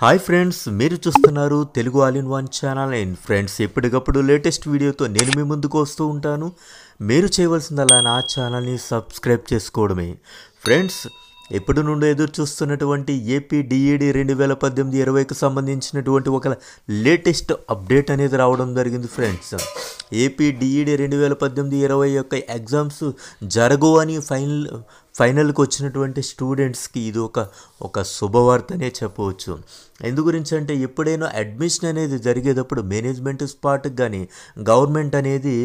hi friends మీరు చూస్తున్నారు Telugu all in one channel and friends ఎప్పటికప్పుడు లేటెస్ట్ వీడియోతో నేను మీ ముందుకు వస్తూ ఉంటాను మీరు చేయవలసింది అలా నా ఛానల్ని సబ్స్క్రైబ్ చేసుకోవడమే ఫ్రెండ్స్ ఎప్పటి నుండి ఎదురు చూస్తున్నటువంటి ఏపీ డిఈడి రెండు వేల పద్దెనిమిది ఇరవైకి సంబంధించినటువంటి ఒక లేటెస్ట్ అప్డేట్ అనేది రావడం జరిగింది ఫ్రెండ్స్ ఏపీ డిఈడి రెండు వేల పద్దెనిమిది ఇరవై యొక్క ఎగ్జామ్స్ జరగవు అని ఫైనల్ ఫైనల్కి వచ్చినటువంటి స్టూడెంట్స్కి ఇది ఒక ఒక శుభవార్తనే చెప్పవచ్చు ఎందు గురించి అంటే ఎప్పుడైనా అడ్మిషన్ అనేది జరిగేటప్పుడు మేనేజ్మెంట్ స్పాట్ కానీ గవర్నమెంట్ అనేది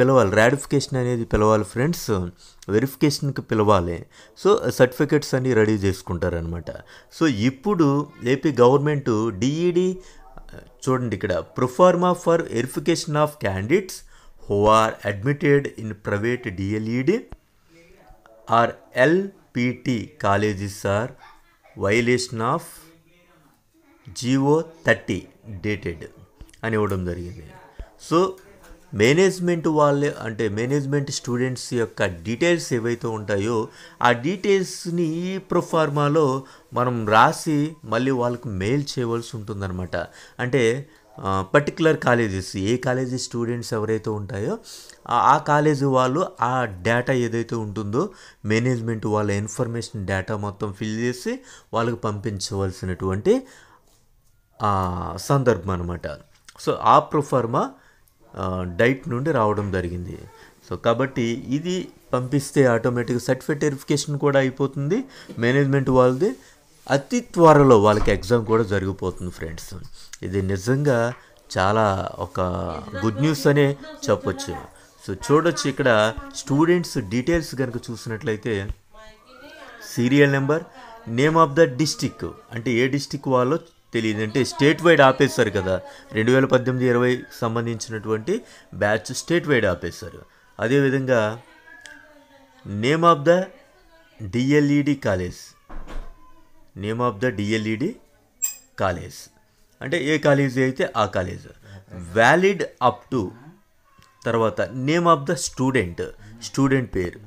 పిలవాలి రాడిఫికేషన్ అనేది పిలవాలి ఫ్రెండ్స్ వెరిఫికేషన్కి పిలవాలి సో సర్టిఫికెట్స్ అన్నీ రెడీ చేసుకుంటారనమాట సో ఇప్పుడు ఏపీ గవర్నమెంటు డిఈడి చూడండి ఇక్కడ proforma for verification of candidates who are admitted in private DElEd or LPT colleges or violation of GO thirty dated అని ఇవ్వడం జరిగింది సో మేనేజ్మెంట్ వాళ్ళే అంటే మేనేజ్మెంట్ స్టూడెంట్స్ యొక్క డీటెయిల్స్ ఏవైతే ఉంటాయో ఆ డీటెయిల్స్ని ఈ ప్రొఫార్మాలో మనం రాసి మళ్ళీ వాళ్ళకు మెయిల్ చేయవలసి ఉంటుందన్నమాట అంటే పర్టికులర్ కాలేజెస్ ఏ కాలేజీ స్టూడెంట్స్ ఎవరైతే ఉంటాయో ఆ కాలేజీ వాళ్ళు ఆ డేటా ఏదైతే ఉంటుందో మేనేజ్మెంట్ వాళ్ళ ఇన్ఫర్మేషన్ డేటా మొత్తం ఫిల్ చేసి వాళ్ళకి పంపించవలసినటువంటి సందర్భం అనమాట సో ఆ ప్రొఫార్మా డైట్ నుండి రావడం జరిగింది సో కాబట్టి ఇది పంపిస్తే ఆటోమేటిక్గా సర్టిఫికేట్ వెరిఫికేషన్ కూడా అయిపోతుంది మేనేజ్మెంట్ వాళ్ళది అతి త్వరలో వాళ్ళకి ఎగ్జామ్ కూడా జరిగిపోతుంది ఫ్రెండ్స్ ఇది నిజంగా చాలా ఒక గుడ్ న్యూస్ అనే చెప్పొచ్చు సో చూడొచ్చు ఇక్కడ స్టూడెంట్స్ డీటెయిల్స్ కనుక చూసినట్లయితే serial number name of the district అంటే ఏ డిస్టిక్ వాళ్ళో తెలియదు అంటే స్టేట్ వైడ్ ఆపేశారు కదా రెండు వేల పద్దెనిమిది ఇరవై సంబంధించినటువంటి బ్యాచ్ స్టేట్ వైడ్ ఆపేశారు అదేవిధంగా name of the DElEd college name of the DElEd e college అంటే ఏ కాలేజ్ అయితే ఆ కాలేజ్ వ్యాలిడ్ అప్ టు తర్వాత name of the student student పేరు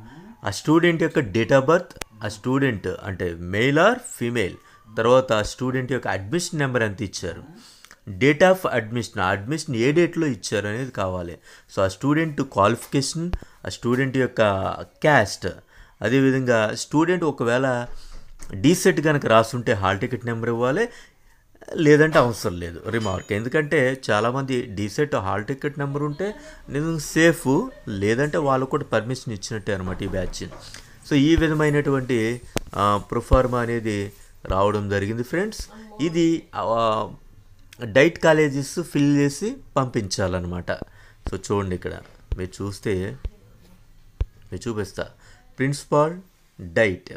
ఆ స్టూడెంట్ యొక్క డేట్ ఆఫ్ బర్త్ ఆ స్టూడెంట్ అంటే మేల్ ఆర్ ఫీమేల్ తర్వాత ఆ స్టూడెంట్ యొక్క అడ్మిషన్ నెంబర్ ఎంత ఇచ్చారు డేట్ ఆఫ్ అడ్మిషన్ అడ్మిషన్ ఏ డేట్లో ఇచ్చారు అనేది కావాలి సో ఆ స్టూడెంట్ క్వాలిఫికేషన్ ఆ స్టూడెంట్ యొక్క క్యాస్ట్ అదేవిధంగా స్టూడెంట్ ఒకవేళ డీసెట్ కనుక రాసుంటే హాల్ టికెట్ నెంబర్ ఇవ్వాలి లేదంటే అవసరం లేదు రిమార్క్ ఎందుకంటే చాలామంది డీసెట్ హాల్ టికెట్ నెంబర్ ఉంటే నేను సేఫ్ లేదంటే వాళ్ళు కూడా పర్మిషన్ ఇచ్చినట్టే అనమాట ఈ బ్యాచ్ సో ఈ విధమైనటువంటి ప్రొఫార్మా అనేది రావడం జరిగింది ఫ్రెండ్స్ ఇది డైట్ కాలేజెస్ ఫిల్ చేసి పంపించాలన్నమాట సో చూడండి ఇక్కడ మీరు చూస్తే మీరు చూపిస్తా ప్రిన్సిపాల్ డైట్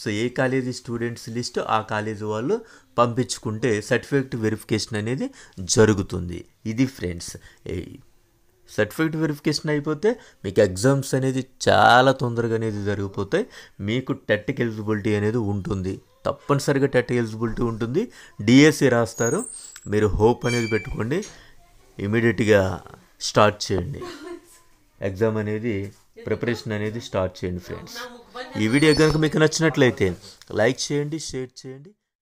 సో ఏ కాలేజీ స్టూడెంట్స్ లిస్ట్ ఆ కాలేజీ వాళ్ళు పంపించుకుంటే సర్టిఫికేట్ వెరిఫికేషన్ అనేది జరుగుతుంది ఇది ఫ్రెండ్స్ సర్టిఫికేట్ వెరిఫికేషన్ అయిపోతే మీకు ఎగ్జామ్స్ అనేది చాలా తొందరగా అనేది జరిగిపోతాయి మీకు టెట్కి ఎలిజిబిలిటీ అనేది ఉంటుంది తప్పనిసరిగా టెట్ ఎలిజిబిలిటీ ఉంటుంది డిఎస్సి రాస్తారు మీరు హోప్ అనేది పెట్టుకోండి ఇమీడియట్గా స్టార్ట్ చేయండి ఎగ్జామ్ అనేది ప్రిపరేషన్ అనేది స్టార్ట్ చేయండి ఫ్రెండ్స్ ఈ వీడియో కనుక మీకు నచ్చినట్లయితే లైక్ చేయండి షేర్ చేయండి